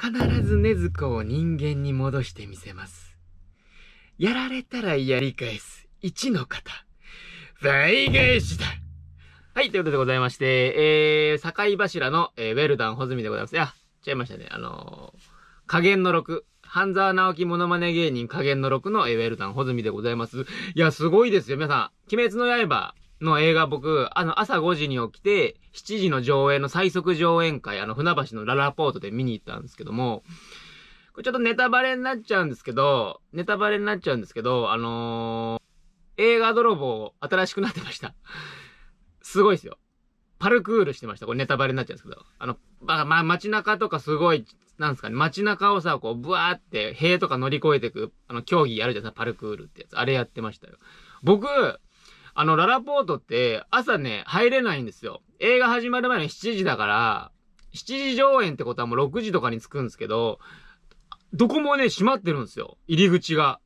必ず根豆子を人間に戻してみせます。やられたらやり返す。一の方。倍返しだはい、ということでございまして、えー、境柱の、えー、ウェルダン穂積でございます。いや、ゃいましたね。あのー、加減の6。半沢直樹モノマネ芸人加減の6の、えー、ウェルダン穂積でございます。いや、すごいですよ。皆さん、鬼滅の刃、の映画僕、あの、朝5時に起きて、7時の上映の最速上演会、あの、船橋のララポートで見に行ったんですけども、これちょっとネタバレになっちゃうんですけど、ネタバレになっちゃうんですけど、あのー、映画泥棒、新しくなってました。すごいですよ。パルクールしてました。これネタバレになっちゃうんですけど。あの、まあ、まあ、街中とかすごい、なんですかね、街中をさ、こう、ブワーって、塀とか乗り越えていく、あの、競技やるじゃん、パルクールってやつ。あれやってましたよ。僕、あの、ララポートって朝ね、入れないんですよ。映画始まる前の7時だから、7時上演ってことはもう6時とかに着くんですけど、どこもね、閉まってるんですよ。入り口が。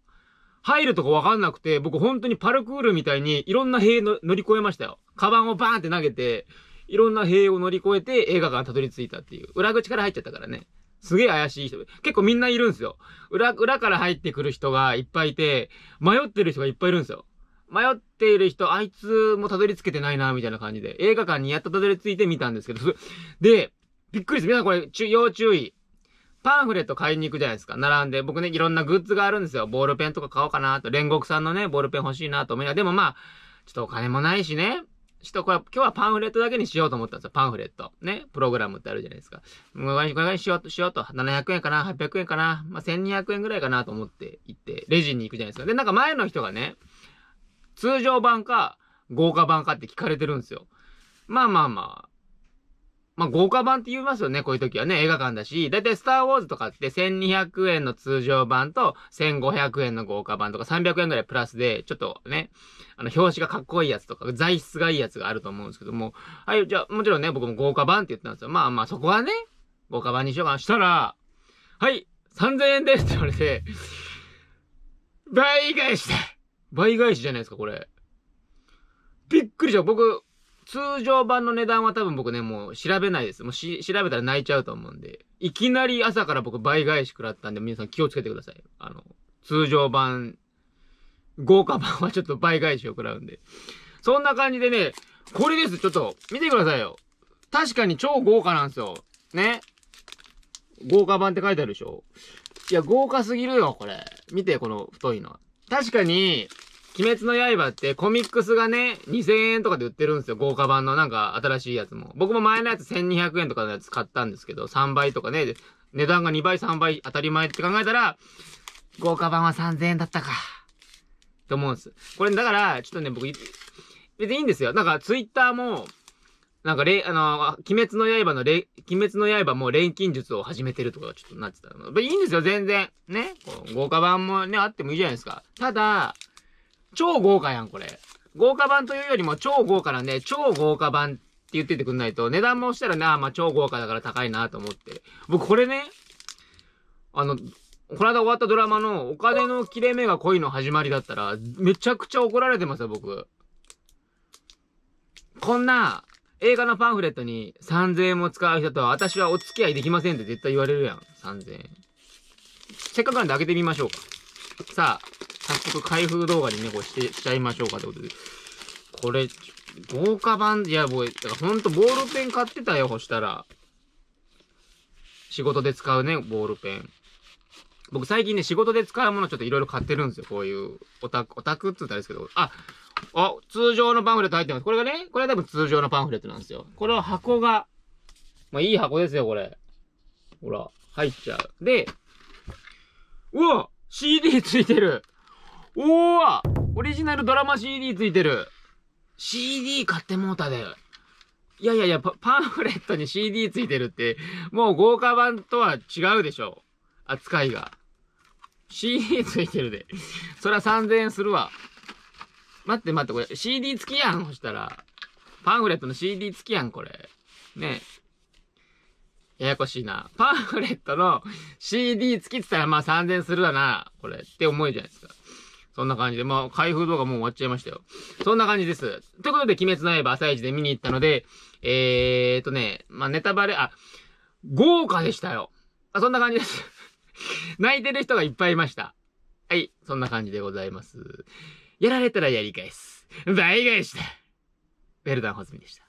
入るとこわかんなくて、僕本当にパルクールみたいにいろんな塀の乗り越えましたよ。カバンをバーンって投げて、いろんな塀を乗り越えて映画館にたどり着いたっていう。裏口から入っちゃったからね。すげえ怪しい人。結構みんないるんですよ。裏、裏から入ってくる人がいっぱいいて、迷ってる人がいっぱいいるんですよ。迷っている人、あいつもたどり着けてないな、みたいな感じで、映画館にやっとたどり着いてみたんですけど、で、びっくりです。皆さんこれ、要注意。パンフレット買いに行くじゃないですか。並んで、僕ね、いろんなグッズがあるんですよ。ボールペンとか買おうかなと。煉獄さんのね、ボールペン欲しいなと思いながら。でもまあ、ちょっとお金もないしね。ちょっとこれ、今日はパンフレットだけにしようと思ったんですよ。パンフレット。ね。プログラムってあるじゃないですか。もうこれにしようと、しようと。700円かな ?800 円かなまあ、1200円ぐらいかなと思って行って、レジに行くじゃないですか。で、なんか前の人がね、通常版か、豪華版かって聞かれてるんですよ。まあまあまあ。まあ、豪華版って言いますよね、こういう時はね、映画館だし、だいたいスターウォーズとかって1200円の通常版と1500円の豪華版とか300円ぐらいプラスで、ちょっとね、あの、表紙がかっこいいやつとか、材質がいいやつがあると思うんですけども、はい、じゃあ、もちろんね、僕も豪華版って言ったんですよ。まあまあ、そこはね、豪華版にしようかな。したら、はい、3000円ですって言われて、倍返して倍返しじゃないですか、これ。びっくりした。僕、通常版の値段は多分僕ね、もう調べないです。もうし、調べたら泣いちゃうと思うんで。いきなり朝から僕倍返し食らったんで、皆さん気をつけてください。あの、通常版、豪華版はちょっと倍返しを食らうんで。そんな感じでね、これです。ちょっと、見てくださいよ。確かに超豪華なんですよ。ね。豪華版って書いてあるでしょいや、豪華すぎるよ、これ。見て、この太いの。確かに、鬼滅の刃ってコミックスがね、2000円とかで売ってるんですよ。豪華版のなんか新しいやつも。僕も前のやつ1200円とかのやつ買ったんですけど、3倍とかね、値段が2倍3倍当たり前って考えたら、豪華版は3000円だったか。と思うんです。これだから、ちょっとね、僕、別にいいんですよ。なんかツイッターも、なんか、れ、あの、鬼滅の刃のれ、鬼滅の刃も錬金術を始めてるとかちょっとなってたの。いいんですよ、全然。ね。豪華版もね、あってもいいじゃないですか。ただ、超豪華やん、これ。豪華版というよりも超豪華なんで、超豪華版って言っててくんないと、値段もしたらな、まあ超豪華だから高いなと思って。僕これね、あの、この間終わったドラマのお金の切れ目が恋の始まりだったら、めちゃくちゃ怒られてますよ、僕。こんな、映画のパンフレットに3000円も使う人とは私はお付き合いできませんって絶対言われるやん。3000円。せっかくなんで開けてみましょうか。さあ、早速開封動画にね、こうしてしちゃいましょうかってことで。これ、豪華版、いや、もう、だからほんとボールペン買ってたよ、ほしたら。仕事で使うね、ボールペン。僕最近ね、仕事で使うものちょっといろいろ買ってるんですよ。こういう、オタク、オタクって言ったらですけど。あ、あ、通常のパンフレット入ってます。これがね、これは多分通常のパンフレットなんですよ。これは箱が、まあいい箱ですよ、これ。ほら、入っちゃう。で、うわ !CD ついてるおわオリジナルドラマ CD ついてる !CD 買ってもうたで。いやいやいやパ、パンフレットに CD ついてるって、もう豪華版とは違うでしょ扱いが。CD ついてるで。そりゃ3000円するわ。待って待って、これ CD 付きやん、そしたら。パンフレットの CD 付きやん、これ。ねややこしいな。パンフレットの CD 付きって言ったらまあ3000するわな、これって思うじゃないですか。そんな感じで、まあ、開封動画もう終わっちゃいましたよ。そんな感じです。ということで、鬼滅の刃朝一で見に行ったので、えーっとね、まあ、ネタバレ、あ、豪華でしたよ。あ、そんな感じです。泣いてる人がいっぱいいました。はい、そんな感じでございます。やられたらやり返す。倍返しだ。ベェルダンホズミでした。